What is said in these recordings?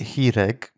Hirek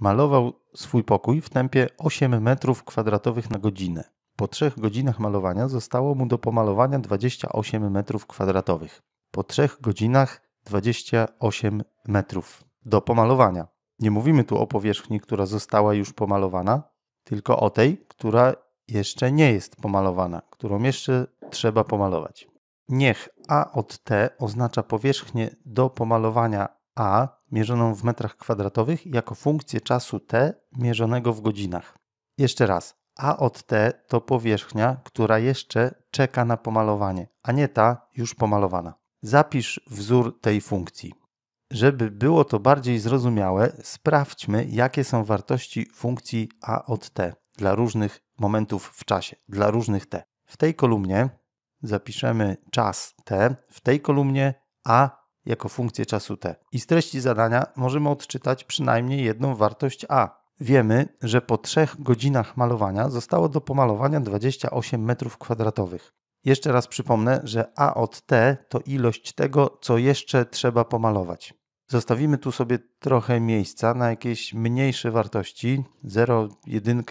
malował swój pokój w tempie 8 metrów kwadratowych na godzinę. Po trzech godzinach malowania zostało mu do pomalowania 28 metrów kwadratowych. Po trzech godzinach 28 metrów do pomalowania. Nie mówimy tu o powierzchni, która została już pomalowana, tylko o tej, która jeszcze nie jest pomalowana, którą jeszcze trzeba pomalować. Niech A od T oznacza powierzchnię do pomalowania A mierzoną w metrach kwadratowych jako funkcję czasu t mierzonego w godzinach. Jeszcze raz, a od t to powierzchnia, która jeszcze czeka na pomalowanie, a nie ta już pomalowana. Zapisz wzór tej funkcji. Żeby było to bardziej zrozumiałe, sprawdźmy, jakie są wartości funkcji a od t dla różnych momentów w czasie, dla różnych t. W tej kolumnie zapiszemy czas t, w tej kolumnie a jako funkcję czasu t. I z treści zadania możemy odczytać przynajmniej jedną wartość a. Wiemy, że po 3 godzinach malowania zostało do pomalowania 28 m2. Jeszcze raz przypomnę, że a od t to ilość tego, co jeszcze trzeba pomalować. Zostawimy tu sobie trochę miejsca na jakieś mniejsze wartości, 0, 1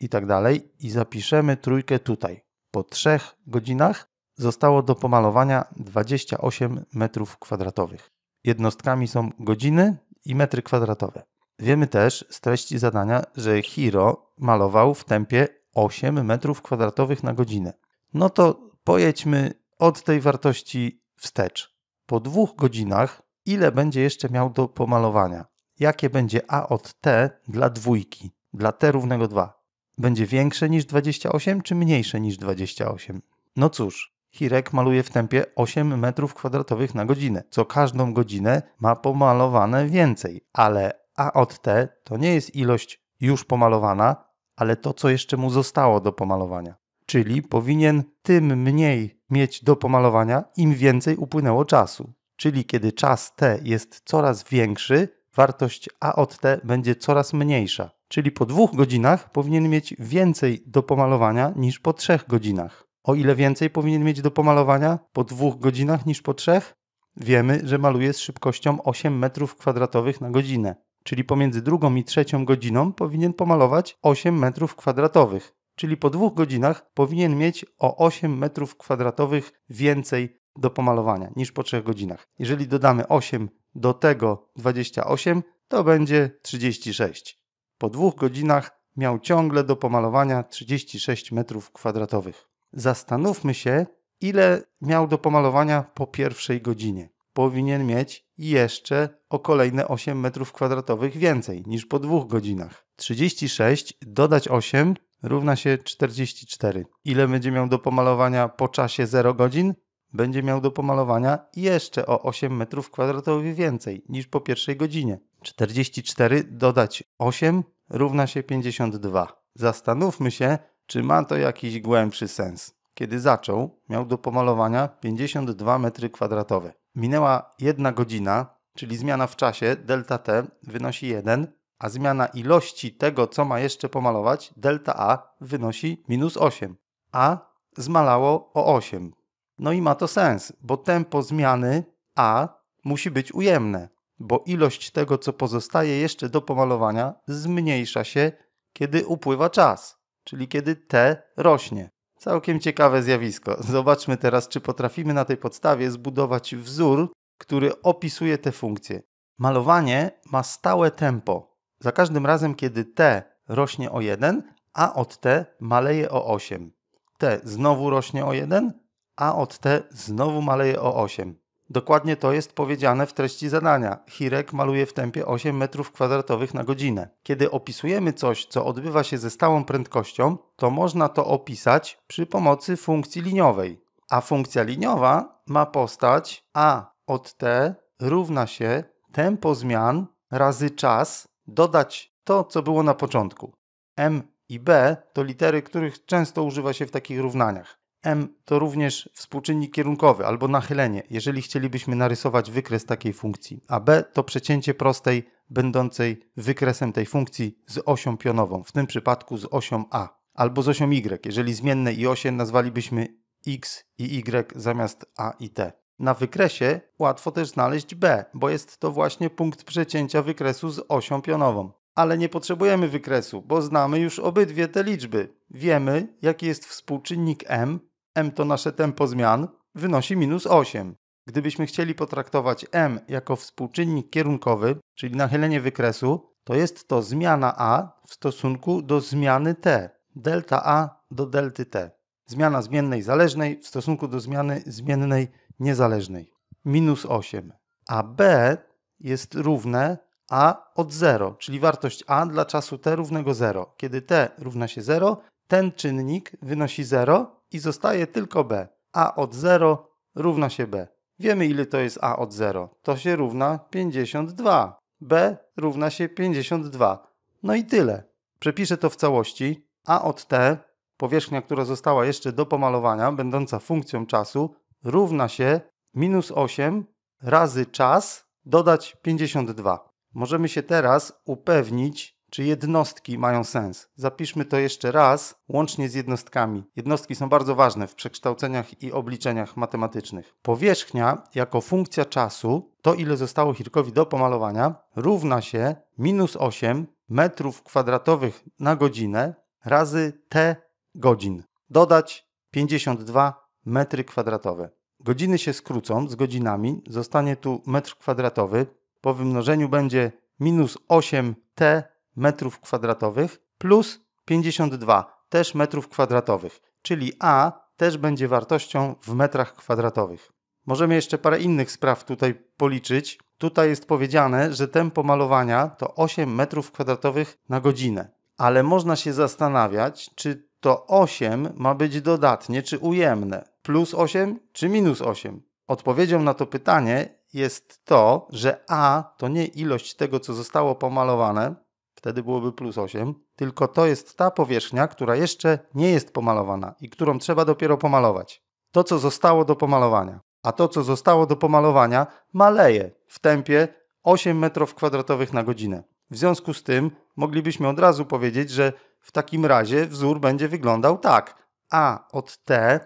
i tak dalej i zapiszemy trójkę tutaj. Po 3 godzinach zostało do pomalowania 28 m2. Jednostkami są godziny i metry kwadratowe. Wiemy też z treści zadania, że Hiro malował w tempie 8 m2 na godzinę. No to pojedźmy od tej wartości wstecz. Po dwóch godzinach ile będzie jeszcze miał do pomalowania? Jakie będzie A od T dla dwójki, dla T równego 2? Będzie większe niż 28 czy mniejsze niż 28? No cóż, Hirek maluje w tempie 8 metrów kwadratowych na godzinę, co każdą godzinę ma pomalowane więcej, ale AOT to nie jest ilość już pomalowana, ale to, co jeszcze mu zostało do pomalowania. Czyli powinien tym mniej mieć do pomalowania, im więcej upłynęło czasu. Czyli kiedy czas T jest coraz większy, wartość AOT będzie coraz mniejsza. Czyli po dwóch godzinach powinien mieć więcej do pomalowania niż po trzech godzinach. O ile więcej powinien mieć do pomalowania po dwóch godzinach niż po trzech? Wiemy, że maluje z szybkością 8 metrów kwadratowych na godzinę, czyli pomiędzy drugą i trzecią godziną powinien pomalować 8 metrów kwadratowych, czyli po dwóch godzinach powinien mieć o 8 metrów kwadratowych więcej do pomalowania niż po trzech godzinach. Jeżeli dodamy 8 do tego 28, to będzie 36. Po dwóch godzinach miał ciągle do pomalowania 36 metrów kwadratowych. Zastanówmy się, ile miał do pomalowania po pierwszej godzinie. Powinien mieć jeszcze o kolejne 8 m2 więcej niż po dwóch godzinach. 36 dodać 8 równa się 44. Ile będzie miał do pomalowania po czasie 0 godzin? Będzie miał do pomalowania jeszcze o 8 m2 więcej niż po pierwszej godzinie. 44 dodać 8 równa się 52. Zastanówmy się, czy ma to jakiś głębszy sens? Kiedy zaczął, miał do pomalowania 52 metry kwadratowe. Minęła jedna godzina, czyli zmiana w czasie delta T wynosi 1, a zmiana ilości tego, co ma jeszcze pomalować, delta A wynosi minus 8, a zmalało o 8. No i ma to sens, bo tempo zmiany A musi być ujemne, bo ilość tego, co pozostaje jeszcze do pomalowania, zmniejsza się, kiedy upływa czas czyli kiedy T rośnie. Całkiem ciekawe zjawisko. Zobaczmy teraz, czy potrafimy na tej podstawie zbudować wzór, który opisuje te funkcje. Malowanie ma stałe tempo. Za każdym razem, kiedy T rośnie o 1, a od T maleje o 8. T znowu rośnie o 1, a od T znowu maleje o 8. Dokładnie to jest powiedziane w treści zadania. Hirek maluje w tempie 8 m2 na godzinę. Kiedy opisujemy coś, co odbywa się ze stałą prędkością, to można to opisać przy pomocy funkcji liniowej. A funkcja liniowa ma postać a od t równa się tempo zmian razy czas dodać to, co było na początku. m i b to litery, których często używa się w takich równaniach m to również współczynnik kierunkowy albo nachylenie, jeżeli chcielibyśmy narysować wykres takiej funkcji, a b to przecięcie prostej będącej wykresem tej funkcji z osią pionową, w tym przypadku z osią a, albo z osią y, jeżeli zmienne i osie nazwalibyśmy x i y zamiast a i t. Na wykresie łatwo też znaleźć b, bo jest to właśnie punkt przecięcia wykresu z osią pionową. Ale nie potrzebujemy wykresu, bo znamy już obydwie te liczby. Wiemy, jaki jest współczynnik m m to nasze tempo zmian, wynosi minus 8. Gdybyśmy chcieli potraktować m jako współczynnik kierunkowy, czyli nachylenie wykresu, to jest to zmiana a w stosunku do zmiany t, delta a do delty t. Zmiana zmiennej zależnej w stosunku do zmiany zmiennej niezależnej. Minus 8. A b jest równe a od 0, czyli wartość a dla czasu t równego 0. Kiedy t równa się 0, ten czynnik wynosi 0 i zostaje tylko b. a od 0 równa się b. Wiemy ile to jest a od 0. To się równa 52. b równa się 52. No i tyle. Przepiszę to w całości. a od t, powierzchnia, która została jeszcze do pomalowania, będąca funkcją czasu, równa się minus 8 razy czas dodać 52. Możemy się teraz upewnić, czy jednostki mają sens. Zapiszmy to jeszcze raz, łącznie z jednostkami. Jednostki są bardzo ważne w przekształceniach i obliczeniach matematycznych. Powierzchnia jako funkcja czasu, to ile zostało Hirkowi do pomalowania, równa się minus 8 metrów kwadratowych na godzinę razy t godzin. Dodać 52 metry kwadratowe. Godziny się skrócą z godzinami, zostanie tu metr kwadratowy. Po wymnożeniu będzie minus 8t metrów kwadratowych plus 52 też metrów kwadratowych, czyli A też będzie wartością w metrach kwadratowych. Możemy jeszcze parę innych spraw tutaj policzyć. Tutaj jest powiedziane, że tempo malowania to 8 metrów kwadratowych na godzinę. Ale można się zastanawiać, czy to 8 ma być dodatnie czy ujemne. Plus 8 czy minus 8? Odpowiedzią na to pytanie jest to, że A to nie ilość tego, co zostało pomalowane, Wtedy byłoby plus 8. Tylko to jest ta powierzchnia, która jeszcze nie jest pomalowana i którą trzeba dopiero pomalować. To, co zostało do pomalowania. A to, co zostało do pomalowania, maleje w tempie 8 m2 na godzinę. W związku z tym moglibyśmy od razu powiedzieć, że w takim razie wzór będzie wyglądał tak. A od T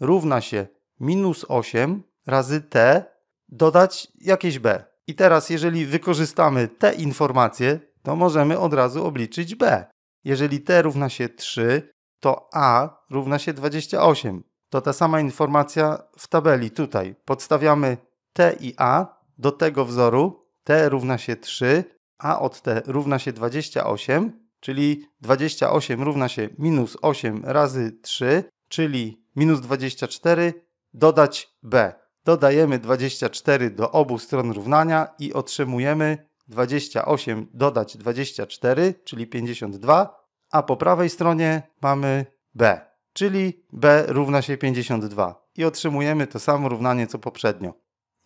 równa się minus 8 razy T dodać jakieś B. I teraz, jeżeli wykorzystamy te informacje, to możemy od razu obliczyć B. Jeżeli T równa się 3, to A równa się 28. To ta sama informacja w tabeli tutaj. Podstawiamy T i A do tego wzoru. T równa się 3, A od T równa się 28, czyli 28 równa się minus 8 razy 3, czyli minus 24, dodać B. Dodajemy 24 do obu stron równania i otrzymujemy 28 dodać 24, czyli 52, a po prawej stronie mamy b, czyli b równa się 52 i otrzymujemy to samo równanie co poprzednio.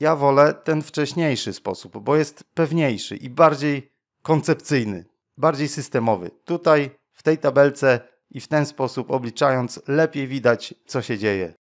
Ja wolę ten wcześniejszy sposób, bo jest pewniejszy i bardziej koncepcyjny, bardziej systemowy. Tutaj w tej tabelce i w ten sposób obliczając lepiej widać co się dzieje.